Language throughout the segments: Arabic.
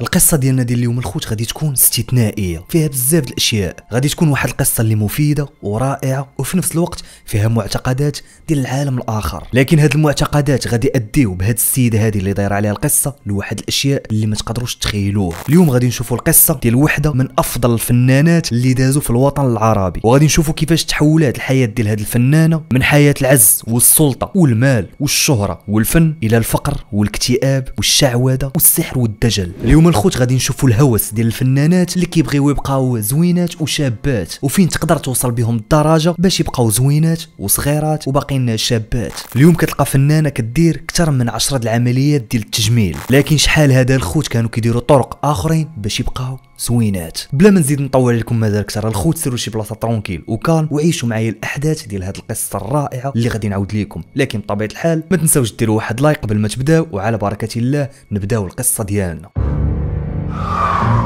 القصة ديالنا ديال اليوم الخوت غادي تكون استثنائية فيها بزاف الاشياء غادي تكون واحد القصة اللي مفيدة ورائعة وفي نفس الوقت فيها معتقدات ديال العالم الاخر لكن هاد المعتقدات غادي اديو بهاد السيدة هادي اللي دايرة عليها القصة لواحد الاشياء اللي ما تقدروش تخيلوه اليوم غادي نشوفوا القصة ديال وحدة من افضل الفنانات اللي دازوا في الوطن العربي وغادي نشوفوا كيفاش تحولات الحياة ديال هاد الفنانة من حياة العز والسلطة والمال والشهرة والفن الى الفقر والاكتئاب والشعوذة والسحر والدجل اليوم اليوم الخوت غادي نشوفوا الهوس ديال الفنانات اللي كيبغيو يبقاو زوينات وشابات وفين تقدر توصل بهم الدرجه باش يبقاو زوينات وصغيرات وباقيين شابات اليوم كتلقى فنانه كدير اكثر من 10 العمليات ديال التجميل لكن شحال هذا الخوت كانوا كيديروا طرق اخرين باش يبقاو زوينات بلا ما نزيد نطول لكم مازال اكثر الخوت سيروا شي بلاصه ترونكيل وكالم وعيشوا معايا الاحداث ديال هذه القصه الرائعه اللي غادي نعاود لكم لكن بطبيعه الحال ما تنساوش ديروا واحد لايك قبل ما تبداو وعلى بركه الله نبداو القصه ديالنا Yeah.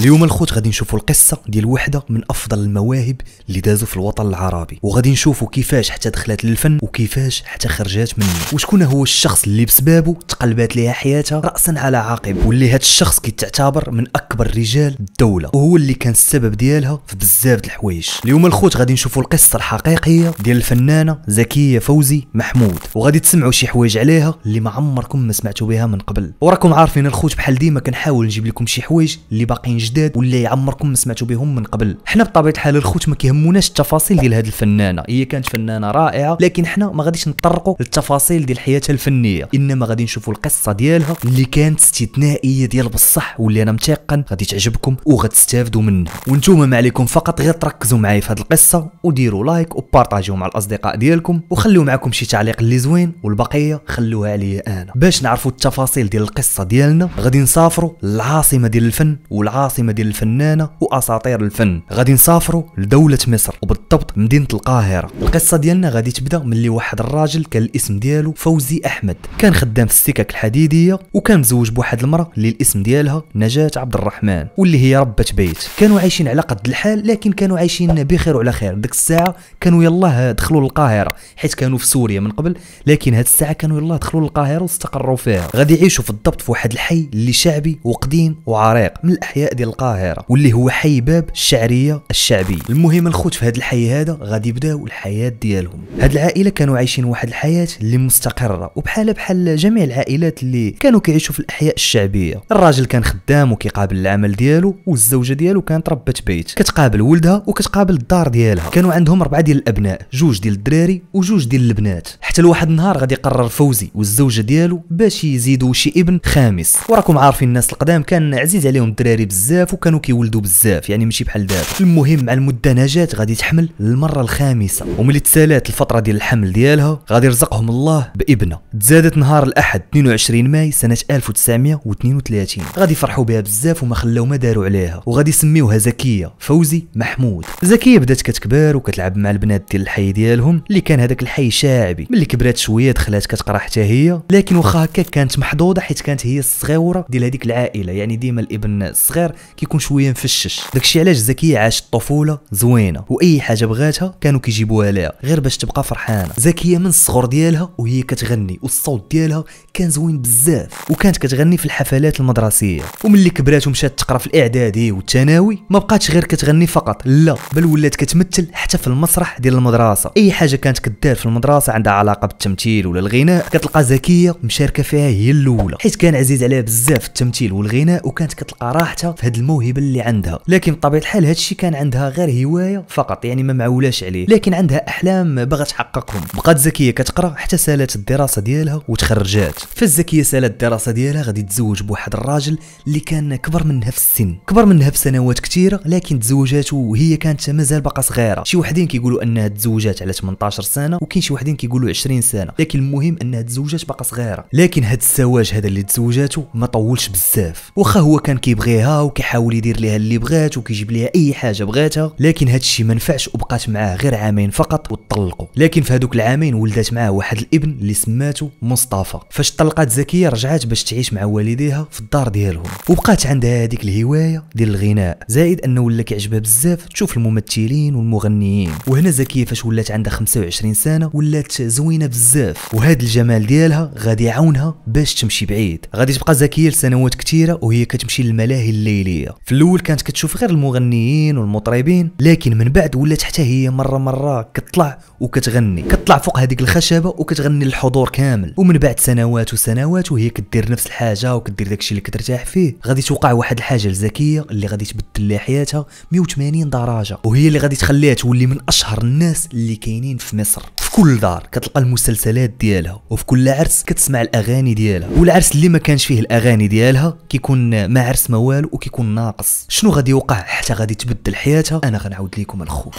اليوم الخوت غادي نشوفوا القصه ديال وحده من افضل المواهب اللي دازوا في الوطن العربي وغادي نشوفوا كيفاش حتى دخلت للفن وكيفاش حتى خرجات منه وشكون هو الشخص اللي بسبابه تقلبات ليها حياتها راسا على عقب واللي هذا الشخص كيتعتبر من اكبر رجال الدوله وهو اللي كان السبب ديالها في بزاف الحوايج اليوم الخوت غادي نشوفوا القصه الحقيقيه ديال الفنانه زكيه فوزي محمود وغادي تسمعوا شي حوايج عليها اللي ما عمركم ما سمعتوا بها من قبل وراكم عارفين الخوت بحال ديما كنحاول نجيب لكم شي حوايج اللي باقيين جداد ولا عمركم ما سمعتوا بهم من قبل حنا بطبيعه الحال الخوت ما كيهموناش التفاصيل ديال هذه الفنانه هي كانت فنانه رائعه لكن حنا ما غاديش نطرقوا للتفاصيل ديال حياتها الفنيه انما غادي نشوفوا القصه ديالها اللي كانت استثنائيه ديال بصح واللي انا متيقن غادي تعجبكم وغتستافدوا منها وانتم ما عليكم فقط غير تركزوا معايا في هذه القصه وديروا لايك وبارطاجيو مع الاصدقاء ديالكم وخليو معكم شي تعليق اللي زوين والبقيه خلوها عليا انا باش نعرفوا التفاصيل ديال القصه ديالنا غادي نسافروا للعاصمه ديال الفن والعاصمه العاصمه ديال الفنانه واساطير الفن غادي نسافروا لدوله مصر وبالضبط مدينه القاهره القصه ديالنا غادي تبدا ملي واحد الراجل كان الاسم ديالو فوزي احمد كان خدام في السكك الحديديه وكان مزوج بواحد المراه اللي الاسم ديالها نجاه عبد الرحمن واللي هي ربة بيت كانوا عايشين على قد الحال لكن كانوا عايشين بخير وعلى خير ديك الساعه كانوا يلاه دخلوا للقاهره حيت كانوا في سوريا من قبل لكن هاد الساعه كانوا يلاه دخلوا للقاهره واستقروا فيها غادي يعيشوا في الضبط في واحد الحي اللي شعبي وقديم وعريق من الاحياء ديال القاهره واللي هو حي باب الشعريه الشعبيه المهم الخوت في هذا الحي هذا غادي يبداو الحياه ديالهم هاد العائله كانوا عايشين واحد الحياه اللي مستقره وبحال بحال جميع العائلات اللي كانوا كيعيشوا في الاحياء الشعبيه الراجل كان خدام وكيقابل العمل ديالو والزوجه ديالو كانت ربة بيت كتقابل ولدها وكتقابل الدار ديالها كانوا عندهم اربعه ديال الابناء جوج ديال الدراري وجوج ديال البنات حتى لواحد النهار غادي يقرر فوزي والزوجه ديالو باش يزيدوا شي ابن خامس وراكم عارفين الناس القدام كان عزيز عليهم الدراري بزاف بزاف وكانوا كيولدوا بزاف يعني ماشي بحال دابا المهم مع المده نجاة غادي تحمل للمره الخامسه وملي تسالات الفتره ديال الحمل ديالها غادي يرزقهم الله بابنه تزادت نهار الاحد 22 ماي سنه 1932 غادي يفرحوا بها بزاف وما خلاو ما داروا عليها وغادي يسميوها زكيه فوزي محمود زكيه بدات كتكبر وكتلعب مع البنات ديال الحي ديالهم اللي كان هذاك الحي شاعبي ملي كبرات شويه دخلات كتقرا حتى هي لكن واخا هكا كانت محظوظه حيت كانت هي الصغيره ديال هذيك العائله يعني ديما الابن الصغير كيكون شويه مفشش داكشي علاش زكية عاشت طفوله زوينه واي حاجه بغاتها كانوا كيجيبوها لها غير باش تبقى فرحانه زكية من الصغر ديالها وهي كتغني والصوت ديالها كان زوين بزاف وكانت كتغني في الحفلات المدرسيه وملي كبرات ومشات تقرا في الاعدادي والثانوي ما بقاتش غير كتغني فقط لا بل ولات كتمثل حتى في المسرح ديال المدرسه اي حاجه كانت كدار في المدرسه عندها علاقه بالتمثيل ولا الغناء كتلقى زكيه مشاركه فيها هي الاولى حيت كان عزيز عليها بزاف التمثيل والغناء وكانت كتلقى راحتها في هاد الموهبه اللي عندها لكن بطبيعه الحال هاد الشيء كان عندها غير هوايه فقط يعني ما معولاش عليه لكن عندها احلام باغا تحققهم بقات زكيه كتقرا حتى سالات الدراسه ديالها وتخرجات فالزكيه سالات الدراسه ديالها غادي تزوج بواحد الراجل اللي كان كبر منها في السن كبر منها بسنوات كثيره لكن تزوجات وهي كانت مازال باقا صغيره شي وحدين كيقولوا انها تزوجات على 18 سنه وكاين شي وحدين كيقولوا 20 سنه لكن المهم انها تزوجات باقا صغيره لكن هاد الزواج هذا اللي تزوجاته ما طولش بزاف واخا هو كان كيبغيها وكان كيحاول يدير ليها اللي بغات وكيجيب ليها اي حاجه بغاتها لكن هذا الشيء ما نفعش وبقات معاه غير عامين فقط وطلقوا لكن في هذوك العامين ولدات معاه واحد الابن اللي سماته مصطفى فاش طلقات زكيه رجعت باش تعيش مع والديها في الدار ديالهم وبقات عندها هذيك الهوايه ديال الغناء زائد انه ولا كيعجبها بزاف تشوف الممثلين والمغنيين وهنا زكيه فاش ولات عندها 25 سنه ولات زوينه بزاف وهذا الجمال ديالها غادي يعاونها باش تمشي بعيد غادي تبقى زكيه لسنوات كثيره وهي كتمشي للملاهي الليليه التمثيليه في الاول كانت كتشوف غير المغنيين والمطربين لكن من بعد ولات حتى هي مره مره كتطلع وكتغني كتطلع فوق هذيك الخشبه وكتغني للحضور كامل ومن بعد سنوات وسنوات وهي كدير نفس الحاجه وكدير داكشي اللي كترتاح فيه غادي توقع واحد الحاجه الذكيه اللي غادي تبدل لها حياتها 180 درجه وهي اللي غادي تخليها تولي من اشهر الناس اللي كاينين في مصر في كل دار كتلقى المسلسلات ديالها وفي كل عرس كتسمع الاغاني ديالها والعرس اللي ما كانش فيه الاغاني ديالها كيكون ما عرس ما والو وكيكون غيكون ناقص شنو غادي يوقع حتى غادي تبدل حياتها انا غنعاود لكم الخوت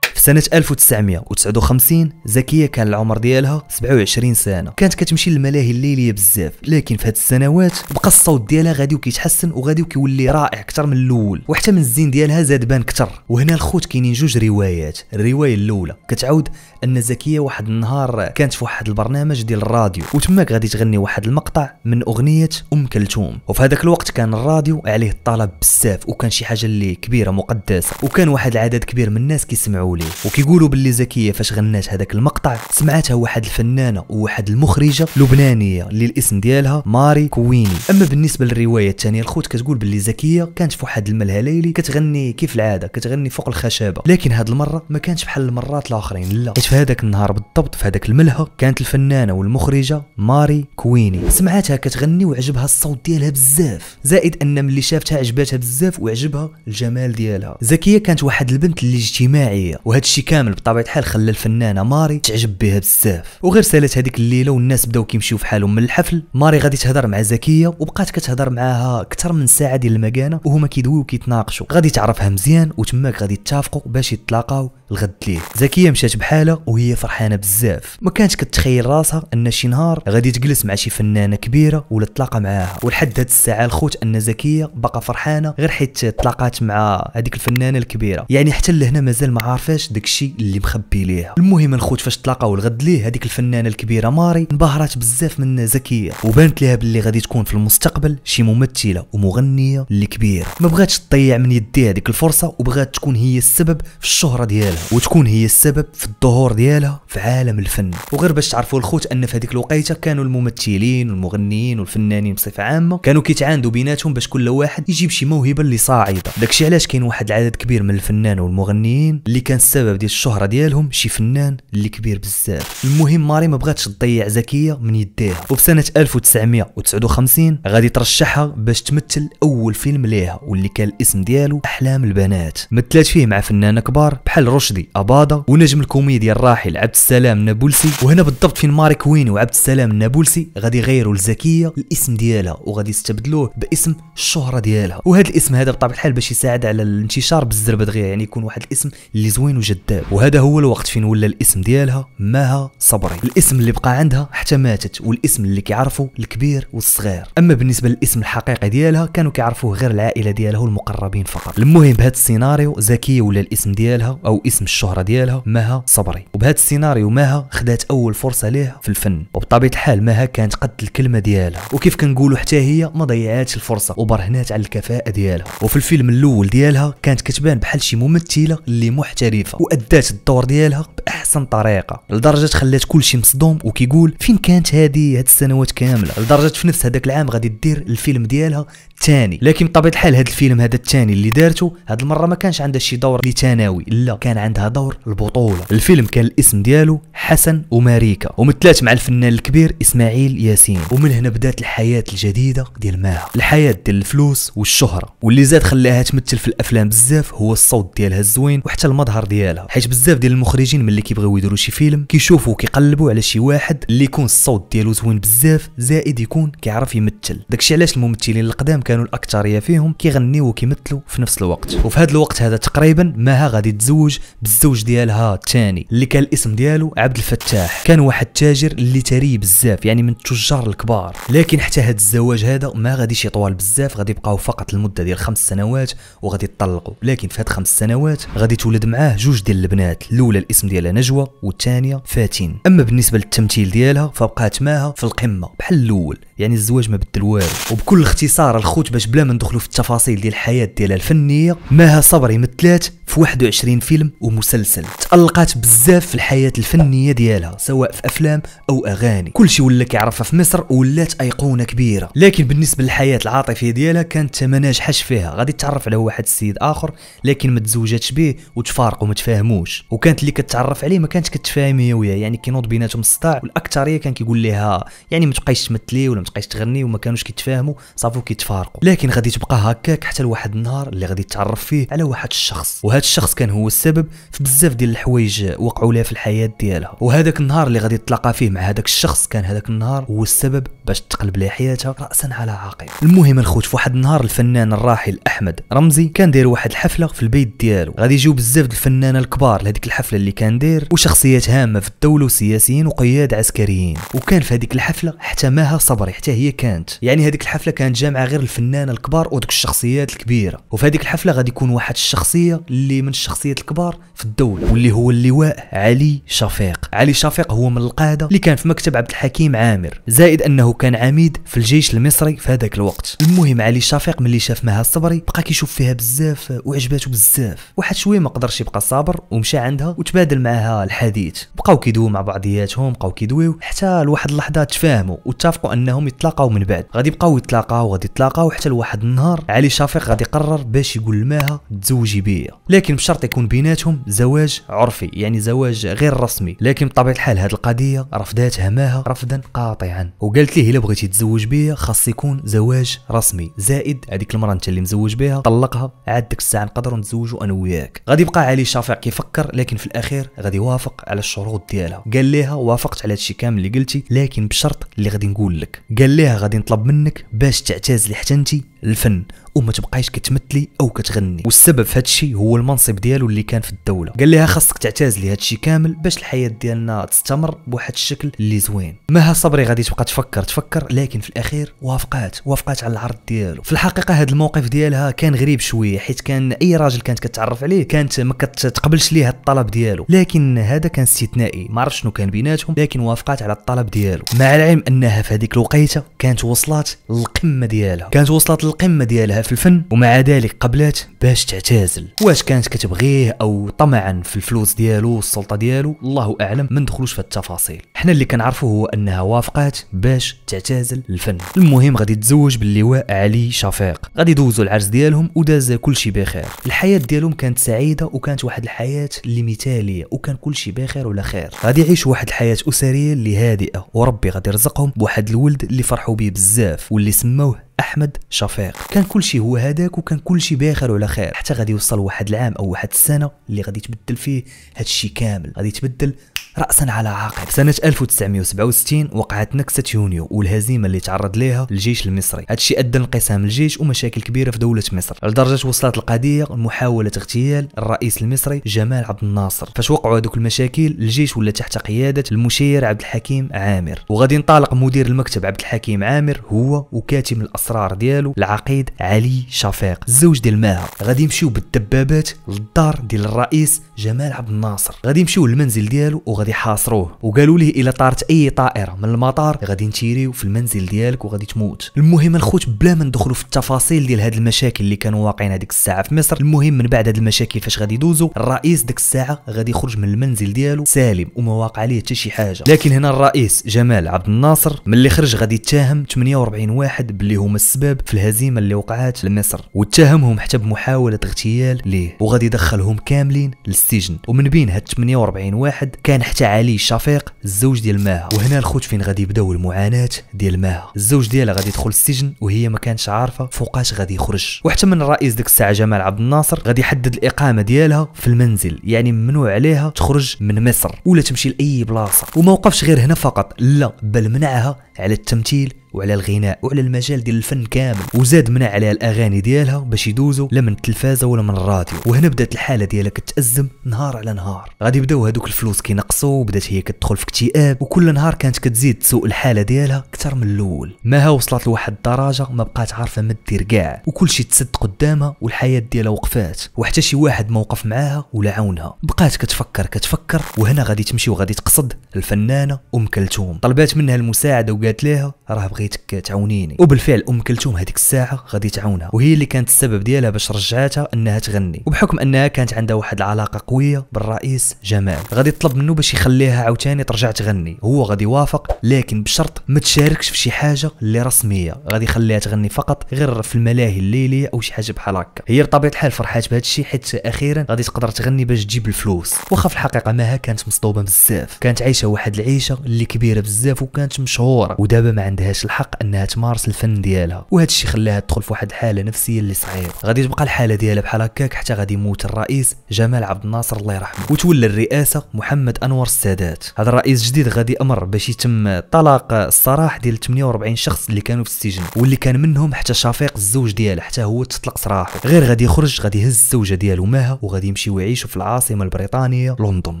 سنة 1959 زكية كان العمر ديالها 27 سنة كانت كتمشي للملاهي الليلية بزاف لكن في هاد السنوات بقى الصوت ديالها غادي وكيتحسن وغادي وكيولي رائع اكثر من الاول وحتى من الزين ديالها زاد بان اكثر وهنا الخوت كاينين جوج روايات الرواية الأولى كتعاود أن زكية واحد النهار كانت في واحد البرنامج ديال الراديو وتماك غادي تغني واحد المقطع من أغنية أم كلثوم وفي هذاك الوقت كان الراديو عليه الطلب بزاف وكان شي حاجة اللي كبيرة مقدسة وكان واحد العدد كبير من الناس كيسمعوا ليه وكيقولوا باللي زكيه فاش غنات هذاك المقطع سمعتها واحد الفنانه وواحد المخرجه لبنانيه اللي الاسم ديالها ماري كويني اما بالنسبه للروايه الثانيه الخوت كتقول باللي زكيه كانت في واحد الملهى ليلي كتغني كيف العاده كتغني فوق الخشبه لكن هاد المره ما كانش بحال المرات الاخرين لا حيت في هذاك النهار بالضبط في هذاك الملهى كانت الفنانه والمخرجه ماري كويني سمعتها كتغني وعجبها الصوت ديالها بزاف زائد ان ملي شافتها عجباتها بزاف وعجبها الجمال ديالها زكيه كانت واحد البنت اللي اجتماعيه هادشي كامل بطبيعه الحال خلى الفنانه ماري تعجب بها بزاف وغير سالات هذيك الليله والناس بداو كيمشيو في حالهم من الحفل ماري غادي تهضر مع زكيه وبقات كتهضر معاها اكثر من ساعه ديال المكانه وهما كيدويو وكيتناقشوا غادي تعرفها مزيان وتماك غادي يتفقوا باش يتلاقاو الغد ليه زكيه مشات بحالها وهي فرحانه بزاف ما كانتش كتخيل راسها ان شي نهار غادي تجلس مع شي فنانه كبيره ولا تلاقى معاها ولحد هاد الساعه الخوت ان زكيه باقا فرحانه غير حيت تلاقات مع هذيك الفنانه الكبيره يعني حتى لهنا مازال ما عارفاش عرفش داكشي اللي مخبي ليها المهم الخوت فاش تلاقاو الغد ليه هذيك الفنانه الكبيره ماري انبهرت بزاف من زكيه وبانت لها باللي غادي تكون في المستقبل شي ممثله ومغنيه اللي كبيره ما بغاتش تضيع من يديها هذيك الفرصه وبغات تكون هي السبب في الشهره ديالها وتكون هي السبب في الظهور ديالها في عالم الفن وغير باش تعرفوا الخوت ان في هذيك الوقيته كانوا الممثلين والمغنيين والفنانين بصفه عامه كانوا كيتعاندوا بيناتهم باش كل واحد يجيب شي موهبه اللي صاعده داكشي علاش كاين واحد العدد كبير من الفنان والمغنيين اللي كان بسبب ديال الشهره ديالهم شي فنان اللي كبير بزاف المهم ماري ما بغاتش تضيع زكيه من يديها وبسنه 1959 غادي ترشحها باش تمثل اول فيلم ليها واللي كان الاسم ديالو احلام البنات مثلت فيه مع فنانه كبار بحال رشدي أبادا ونجم الكوميديا الراحل عبد السلام النابلسي وهنا بالضبط فين ماري كوين وعبد السلام النابلسي غادي يغيروا لزكيه الاسم ديالها وغادي يستبدلوه باسم الشهره ديالها وهذا الاسم هذا بطبيعه الحال باش يساعد على الانتشار بالزربه دغيا يعني يكون واحد الاسم اللي زوين جذاب وهذا هو الوقت فين ولا الاسم ديالها مها صبري الاسم اللي بقى عندها حتى ماتت والاسم اللي كيعرفوا الكبير والصغير اما بالنسبه للاسم الحقيقي ديالها كانوا كيعرفوه غير العائله ديالها والمقربين فقط المهم بهذا السيناريو زكيه ولا الاسم ديالها او اسم الشهره ديالها مها صبري وبهذا السيناريو مها خدات اول فرصه ليها في الفن وبطبيعه الحال مها كانت قد الكلمه ديالها وكيف كنقولوا حتى هي ما ضيعاتش الفرصه وبرهنات على الكفاءه ديالها وفي الفيلم الاول ديالها كانت كتبان بحال شي ممثله اللي محترفه وادات الدور ديالها باحسن طريقه لدرجه خلات كلشي مصدوم وكيقول فين كانت هذه هاد السنوات كامله لدرجه في نفس هذاك العام غادي دير الفيلم ديالها الثاني لكن بطبيعه الحال هذا الفيلم هذا الثاني اللي دارته هاد المره ما كانش عندها شي دور اللي ثانوي لا كان عندها دور البطوله الفيلم كان الاسم ديالو حسن وماريكا ومثلات مع الفنان الكبير اسماعيل ياسين ومن هنا بدات الحياه الجديده ديال ماها الحياه ديال الفلوس والشهره واللي زاد خلاها تمثل في الافلام بزاف هو الصوت ديالها الزوين وحتى المظهر ديالها ديالها حيت بزاف ديال المخرجين ملي كيبغيو يديروا شي فيلم كيشوفوا كيقلبوا على شي واحد اللي يكون الصوت ديالو زوين بزاف زائد يكون كيعرف يمثل داكشي علاش الممثلين القدام كانوا الاكثريه فيهم كيغنيو وكيمثلوا في نفس الوقت وفي هذا الوقت هذا تقريبا مها غادي تزوج بالزوج ديالها الثاني اللي كان الاسم ديالو عبد الفتاح كان واحد تاجر اللي ثري بزاف يعني من التجار الكبار لكن حتى هذا الزواج هذا ما غاديش يطول بزاف غادي يبقاو فقط المده ديال خمس سنوات وغادي يطلقوا لكن في هاد خمس سنوات غادي تولد معاه جوج جوج ديال البنات الاولى الاسم ديالها نجوى والثانيه فاتن اما بالنسبه للتمثيل ديالها فبقات معها في القمه بحال الاول يعني الزواج ما بدل والو وبكل اختصار الخوت باش بلا ما ندخلوا في التفاصيل ديال الحياه ديالها الفنيه ماها صبري مثلات في 21 فيلم ومسلسل تالقات بزاف في الحياه الفنيه ديالها سواء في افلام او اغاني كلشي ولا كيعرفها في مصر ولات ايقونه كبيره لكن بالنسبه للحياه العاطفيه ديالها كانت ما ناجحاش فيها غادي تعرف على واحد السيد اخر لكن ما تزوجاتش به وتفارقوا ما كيتفاهموش وكانت اللي كتعرف عليه ما كانتش كتفاهم هي وياه يعني كينوض بيناتهم صداع والاكثريه كان كيقول لها يعني ما تبقايش تمثلي ولا ما تبقايش تغني وما كانوش كيتفاهموا صافو كيتفارقوا لكن غادي تبقى هكاك حتى لواحد النهار اللي غادي تتعرف فيه على واحد الشخص وهذا الشخص كان هو السبب في بزاف ديال الحوايج وقعوا لها في الحياه ديالها وهذاك النهار اللي غادي تلاقى فيه مع هذاك الشخص كان هذاك النهار هو السبب باش تقلب لها حياتها راسا على عقب المهم الخوت في واحد النهار الفنان الراحل احمد رمزي كان داير واحد الحفله في البيت ديالو غادي يجيو بزاف الفنانه الكبار لهذيك الحفلة اللي كان دير وشخصيات هامة في الدولة وسياسيين وقياد عسكريين وكان في هذيك الحفلة حتى ماها صبري حتى هي كانت يعني هذيك الحفلة كانت جامعة غير الفنانة الكبار وديك الشخصيات الكبيرة وفي هذيك الحفلة غادي يكون واحد الشخصية اللي من الشخصيات الكبار في الدولة واللي هو اللواء علي شفيق علي شفيق هو من القادة اللي كان في مكتب عبد الحكيم عامر زائد أنه كان عميد في الجيش المصري في هذاك الوقت المهم علي شفيق ملي شاف مها الصبري بقى كيشوف فيها بزاف وعجباتو بزاف واحد شويه ما قدرش يبقى صار صابر ومشى عندها وتبادل معها الحديث بقاو كيدويو مع بعضياتهم بقاو كيدويو حتى لواحد اللحظه تفاهموا واتفقوا انهم يتلاقاو من بعد غادي يبقاو يتلاقاو غادي يتلاقاو حتى لواحد النهار علي شفيق غادي يقرر باش يقول لماها تزوجي بيا لكن بشرط يكون بيناتهم زواج عرفي يعني زواج غير رسمي لكن بطبيعه الحال هذه القضيه رفضتها ماها رفضا قاطعا وقالت ليه الا بغيتي تزوج بيا خاص يكون زواج رسمي زائد هذيك المره انت اللي مزوج بها طلقها عاد ديك الساعه نقدروا نتزوجوا انا وياك غادي يبقى علي شفيق رافع كيفكر لكن في الاخير غادي يوافق على الشروط ديالها قال لها وافقت على هادشي كامل اللي قلتي لكن بشرط اللي غادي نقول لك قال لها غادي نطلب منك باش تعتزلي حتى انت الفن وما تبقايش كتمثلي او كتغني والسبب في هادشي هو المنصب ديالو اللي كان في الدوله قال لها خاصك تعتزلي هادشي كامل باش الحياه ديالنا تستمر بواحد الشكل اللي زوين مها صبري غادي تبقى تفكر تفكر لكن في الاخير وافقات وافقات على العرض ديالو في الحقيقه هذا الموقف ديالها كان غريب شويه حيت كان اي راجل كانت كتعرف عليه كانت ما كتقبلش ليه الطلب ديالو لكن هذا كان استثنائي ما عرفتش شنو كان بيناتهم لكن وافقات على الطلب ديالو مع العلم انها في هذيك الوقيته كانت وصلت للقمه ديالها كانت وصلت القمه ديالها في الفن ومع ذلك قبلات باش تعتزل واش كانت كتبغيه او طمعا في الفلوس ديالو والسلطه ديالو الله اعلم ما ندخلوش في التفاصيل حنا اللي كنعرفو هو انها وافقات باش تعتزل الفن المهم غادي تزوج باللواء علي شفيق غادي يدوزوا العرس ديالهم وداز كلشي بخير الحياه ديالهم كانت سعيده وكانت واحد الحياه اللي مثاليه وكان كلشي بخير ولا خير غادي يعيشوا واحد الحياه اسريه اللي هادئه وربي غادي يرزقهم بواحد الولد اللي فرحوا به بزاف واللي سموه احمد شفيق كان كل شيء هو هذاك وكان كل شيء باخر وعلى خير حتى غادي يوصل واحد العام او واحد السنه اللي غادي تبدل فيه هذا الشيء كامل غادي تبدل رأسا على عقب سنة 1967 وقعت نكسة يونيو والهزيمة اللي تعرض لها الجيش المصري هادشي أدى لانقسام الجيش ومشاكل كبيرة في دولة مصر لدرجة وصلت القضية لمحاولة اغتيال الرئيس المصري جمال عبد الناصر فاش وقعوا هذوك المشاكل الجيش ولا تحت قيادة المشير عبد الحكيم عامر وغادي ينطلق مدير المكتب عبد الحكيم عامر هو وكاتم الأسرار ديالو العقيد علي شفيق الزوج ديال ماها غادي يمشيو بالدبابات للدار ديال الرئيس جمال عبد الناصر غادي يمشيو للمنزل ديالو وغادي غادي يحاصروه وقالوا ليه الا طارت اي طائره من المطار غادي نتيريو في المنزل ديالك وغادي تموت المهم الخوت بلا ما ندخلوا في التفاصيل ديال هاد المشاكل اللي كانوا واقعين هذيك الساعه في مصر المهم من بعد هاد المشاكل فاش غادي يدوزوا الرئيس ديك الساعه غادي يخرج من المنزل ديالو سالم وما واقع عليه حتى شي حاجه لكن هنا الرئيس جمال عبد الناصر ملي خرج غادي يتهم 48 واحد باللي هما السبب في الهزيمه اللي وقعات لمصر واتهمهم حتى بمحاوله اغتيال ليه وغادي يدخلهم كاملين للسجن ومن بين هاد 48 واحد كان حتى علي شفيق الزوج ديال ماها وهنا الخوت فين غادي يبداو المعاناه ديال ماها الزوج ديالها غادي يدخل السجن وهي ما كانتش عارفه فوقاش غادي يخرج وحتى من الرئيس ديك الساعه جمال عبد الناصر غادي يحدد الاقامه ديالها في المنزل يعني ممنوع عليها تخرج من مصر ولا تمشي لاي بلاصه وما وقفش غير هنا فقط لا بل منعها على التمثيل وعلى الغناء وعلى المجال ديال الفن كامل وزاد منع عليها الاغاني ديالها باش يدوزوا لا من التلفازه ولا من الراديو وهنا بدات الحاله ديالها كتازم نهار على نهار غادي بداو هذوك الفلوس كينقصوا وبدات هي كتدخل في اكتئاب وكل نهار كانت كتزيد تسوء الحاله ديالها اكثر من الاول ماها وصلت لواحد الدرجه ما بقات عارفه ما دير كاع شيء تسد قدامها والحياه ديالها وقفات وحتى شي واحد ما وقف معاها ولا عاونها بقات كتفكر كتفكر وهنا غادي تمشي وغادي تقصد الفنانه ام كلثوم طلبات منها المساعده وقالت لها راه بغيتك تعاونيني وبالفعل ام كلثوم هذيك الساعه غادي تعاونها وهي اللي كانت السبب ديالها باش رجعتها انها تغني وبحكم انها كانت عندها واحد العلاقه قويه بالرئيس جمال غادي يطلب منه باش يخليها عاوتاني ترجع تغني هو غادي يوافق لكن بشرط ما تشاركش في شي حاجه اللي رسميه غادي يخليها تغني فقط غير في الملاهي الليليه او شي حاجه بحال هكا هي بطبيعه الحال فرحات بهذا الشيء حيت اخيرا غادي تقدر تغني باش تجيب الفلوس واخا في الحقيقه ماها كانت مصدوبه بزاف كانت عايشه واحد العيشه اللي كبيره بزاف وكانت مشهوره ودابا ما عندهاش الحق انها تمارس الفن ديالها وهذا الشيء خلاها تدخل في واحد الحاله نفسيه اللي صعيب غادي تبقى الحاله ديالها بحال هكاك حتى غادي يموت الرئيس جمال عبد الناصر الله يرحمه وتولى الرئاسه محمد انور السادات هذا الرئيس الجديد غادي امر باش يتم طلاق السراح ديال 48 شخص اللي كانوا في السجن واللي كان منهم حتى شفيق الزوج ديالها حتى هو تطلق سراحه غير غادي يخرج غادي يهز الزوجه ديالو ماها وغادي يمشيو يعيشوا في العاصمه البريطانيه لندن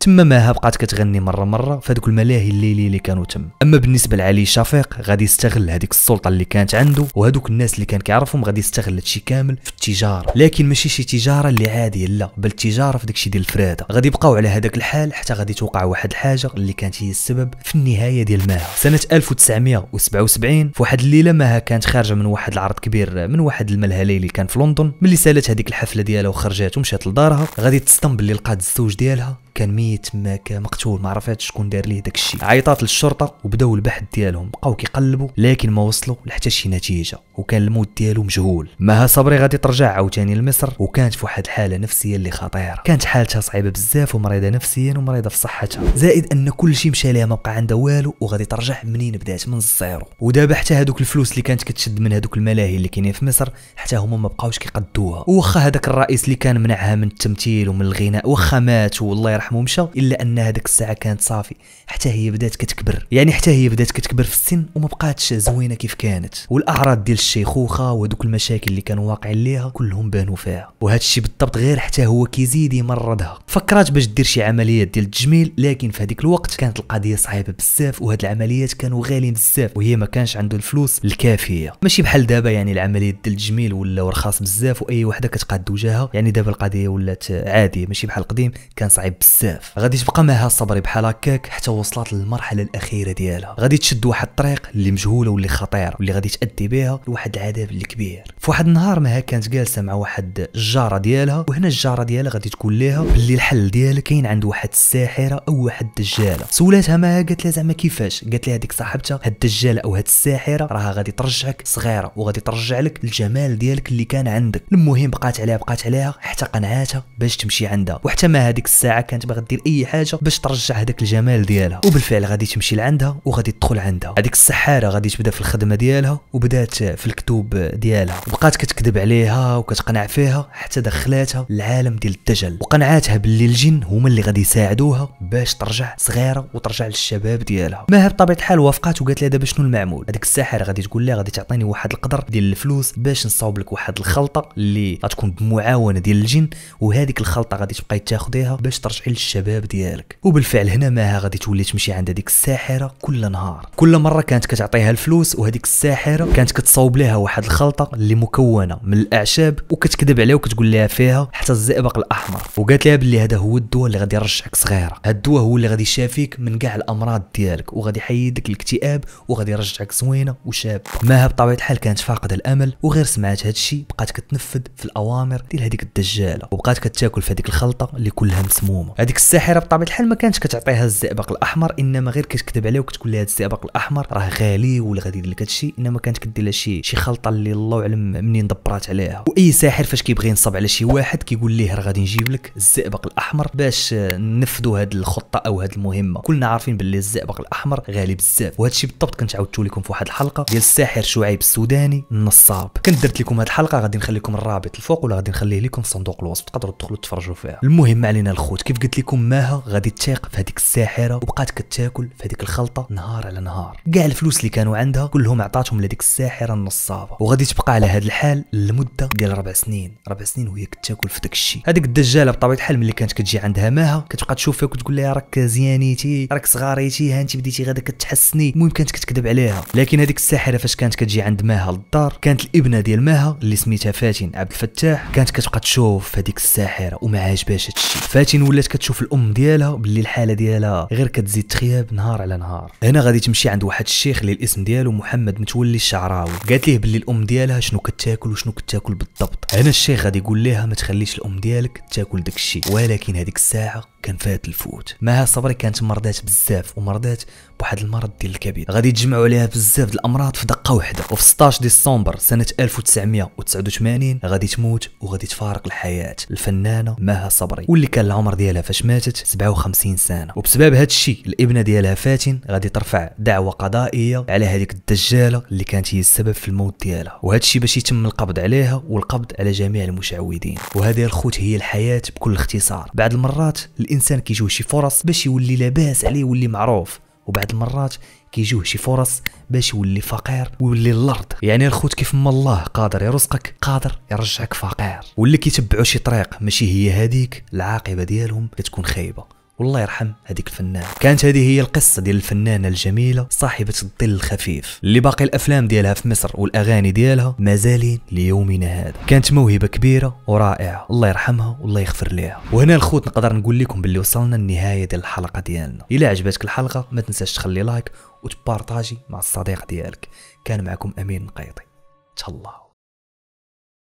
تما ماها بقات كتغني مره مره في الملاهي الليلي اللي كانوا تم اما بالنسبه لعلي شفيق غادي يستغل يستغل هذيك السلطه اللي كانت عنده وهذوك الناس اللي كان كيعرفهم غادي يستغل هادشي كامل في التجاره لكن ماشي شي تجاره اللي عاديه لا بل تجاره في داكشي ديال الفراده غادي يبقاو على هذاك الحال حتى غادي توقع واحد الحاجه اللي كانت هي السبب في النهايه ديال ماها سنه 1977 في واحد الليله ماها كانت خارجه من واحد العرض كبير من واحد الملهى ليلي كان في لندن ملي سالت هذيك الحفله ديالها وخرجات ومشات لدارها غادي تصدم باللي لقات الزوج ديالها كان ميت ما كان مقتول ما عرفاتش شكون دار ليه داكشي عيطات للشرطه وبداو البحث ديالهم بقاو كيقلبوا لكن ما وصلوا لحتى شي نتيجه وكان الموت ديالو مجهول مها صبري غادي ترجع عاوتاني لمصر وكانت في واحد الحاله نفسيه اللي خطيره كانت حالتها صعيبه بزاف ومريضه نفسيا ومريضه في صحتها زائد ان كل شيء مشى ليها ما بقى عندها والو وغادي ترجع منين بدات من الزيرو ودابا حتى هذوك الفلوس اللي كانت كتشد من هذوك الملاهي اللي كاينين في مصر حتى هما ما بقاوش كيقدوها واخا هذاك الرئيس اللي كان منعها من التمثيل ومن الغناء واخا مات والله يرحمه رحمه مشى الا ان هذيك الساعه كانت صافي حتى هي بدات كتكبر يعني حتى هي بدات كتكبر في السن وما بقاتش زوينه كيف كانت والاعراض ديال الشيخوخه ودوك المشاكل اللي كانوا واقعين ليها كلهم بانوا فيها وهذا الشيء بالضبط غير حتى هو كيزيد يمرضها فكرات باش دير شي عمليات ديال التجميل لكن في هذيك الوقت كانت القضيه صعيبه بزاف وهاد العمليات كانوا غاليين بزاف وهي ما كانش عنده الفلوس الكافيه ماشي بحال دابا يعني العمليات ديال التجميل ولاو رخاص بزاف واي وحده كتقاد وجهها يعني دابا القضيه ولات عاديه ماشي بحال القديم كان صعيب بزاف بزاف غادي تبقى معها صبري بحال هكاك حتى وصلت للمرحله الاخيره ديالها غادي تشد واحد الطريق اللي مجهوله واللي خطيره واللي غادي تادي بها لواحد العذاب اللي كبير فواحد النهار مها كانت جالسه مع واحد الجاره ديالها وهنا الجاره ديالها غادي تقول لها باللي الحل ديالها كاين عند واحد الساحره او واحد الدجاله سولاتها مها قالت لها زعما كيفاش قالت لها هذيك صاحبتها هاد الدجاله او هاد الساحره راها غادي ترجعك صغيره وغادي ترجع لك الجمال ديالك اللي كان عندك المهم بقات عليها بقات عليها حتى قنعاتها باش تمشي عندها وحتى ما هذيك الساعه كان كانت باغا دير اي حاجه باش ترجع هذاك الجمال ديالها وبالفعل غادي تمشي لعندها وغادي تدخل عندها هذيك السحاره غادي تبدا في الخدمه ديالها وبدات في الكتب ديالها بقات كتكذب عليها وكتقنع فيها حتى دخلاتها للعالم ديال الدجل وقنعاتها باللي الجن هما اللي غادي يساعدوها باش ترجع صغيره وترجع للشباب ديالها ماها بطبيعه الحال وافقات وقالت لها دابا شنو المعمول هذيك الساحره غادي تقول لها غادي تعطيني واحد القدر ديال الفلوس باش نصاوب لك واحد الخلطه اللي غتكون بمعاونه ديال الجن وهذيك الخلطه غادي تبقاي تاخذيها باش ترجعي مراحل الشباب ديالك وبالفعل هنا ماها غادي تولي تمشي عند هذيك الساحره كل نهار كل مره كانت كتعطيها الفلوس وهذيك الساحره كانت كتصاوب لها واحد الخلطه اللي مكونه من الاعشاب وكتكذب عليها وكتقول لها فيها حتى الزئبق الاحمر وقالت لها بلي هذا هو الدواء اللي غادي يرجعك صغيره هذا الدواء هو اللي غادي يشافيك من كاع الامراض ديالك وغادي يحيدك الاكتئاب وغادي يرجعك زوينه وشاب ماها بطبيعه الحال كانت فاقده الامل وغير سمعت هذا الشيء بقات كتنفذ في الاوامر ديال هذيك الدجاله وبقات كتاكل في هذيك الخلطه اللي كلها مسمومه هذيك الساحره بطبيعه الحال ما كانتش كتعطيها الزئبق الاحمر انما غير كتكذب عليها وكتقول لها الزئبق الاحمر راه غالي ولا غادي يدير لك هادشي انما كانت كدير لها شي شي خلطه اللي الله اعلم منين دبرات عليها واي ساحر فاش كيبغي ينصب على شي واحد كيقول ليه راه غادي نجيب لك الزئبق الاحمر باش نفذوا هاد الخطه او هاد المهمه كلنا عارفين باللي الزئبق الاحمر غالي بزاف وهذا الشيء بالضبط كنت عاودته لكم في واحد الحلقه ديال الساحر شعيب السوداني النصاب كنت درت لكم هذه الحلقه غادي نخلي لكم الرابط الفوق ولا غادي نخليه لكم في صندوق الوصف تقدروا تدخلوا تفرجوا فيها المهم علينا الخوت كيف قلت لكم ماها غادي تثيق في هذيك الساحره وبقات كتاكل في هذيك الخلطه نهار على نهار كاع الفلوس اللي كانوا عندها كلهم عطاتهم لديك الساحره النصابه وغادي تبقى على هذا الحال لمده ديال ربع سنين ربع سنين وهي كتاكل في داك الشيء هذيك الدجاله بطبيعه الحال ملي كانت كتجي عندها ماها كتبقى تشوف فيها وتقول لها راك زيانيتي راك صغاريتي ها انت بديتي غادا كتحسني المهم كانت كتكذب عليها لكن هذيك الساحره فاش كانت كتجي عند ماها للدار كانت الابنه ديال ماها اللي سميتها فاتن عبد الفتاح كانت كتبقى تشوف هذيك الساحره وما هذا الشيء فاتن ولات كتشوف الام ديالها باللي الحاله ديالها غير كتزيد تخياب نهار على نهار هنا غادي تمشي عند واحد الشيخ اللي الاسم ديالو محمد متولي الشعراوي قالت ليه باللي الام ديالها شنو كتاكل وشنو كتاكل بالضبط هنا الشيخ غادي يقول لها ما تخليش الام ديالك تاكل داكشي ولكن هذيك الساعه كان فات الفوت معها صبري كانت مرضات بزاف ومرضات بواحد المرض ديال الكبد غادي يتجمعوا عليها بزاف الامراض في دقه واحده وفي 16 ديسمبر سنه 1989 غادي تموت وغادي تفارق الحياه الفنانه مها صبري واللي كان العمر ديالها فاش ماتت 57 سنه وبسبب هذا الشيء الابنه ديالها فاتن غادي ترفع دعوه قضائيه على هذيك الدجاله اللي كانت هي السبب في الموت ديالها وهذا الشيء باش يتم القبض عليها والقبض على جميع المشعوذين وهذه الخوت هي الحياه بكل اختصار بعض المرات الإنسان الانسان كيجوه شي فرص باش يولي لاباس عليه يولي معروف وبعض المرات كيجوه شي فرص باش يولي فقير ويولي الارض يعني الخوت كيف ما الله قادر يرزقك قادر يرجعك فقير واللي كيتبعوا شي طريق ماشي هي هذيك العاقبه ديالهم كتكون خايبه والله يرحم هذيك الفنانه كانت هذه هي القصه ديال الفنانه الجميله صاحبه الظل الخفيف اللي باقي الافلام ديالها في مصر والاغاني ديالها مازالين ليومنا هذا كانت موهبه كبيره ورائعه الله يرحمها والله يغفر ليها وهنا الخوت نقدر نقول لكم باللي وصلنا للنهايه ديال الحلقه ديالنا الا عجبتك الحلقه ما تنساش تخلي لايك وتبارطاجي مع الصديق ديالك كان معكم امين نقيطي تهلاو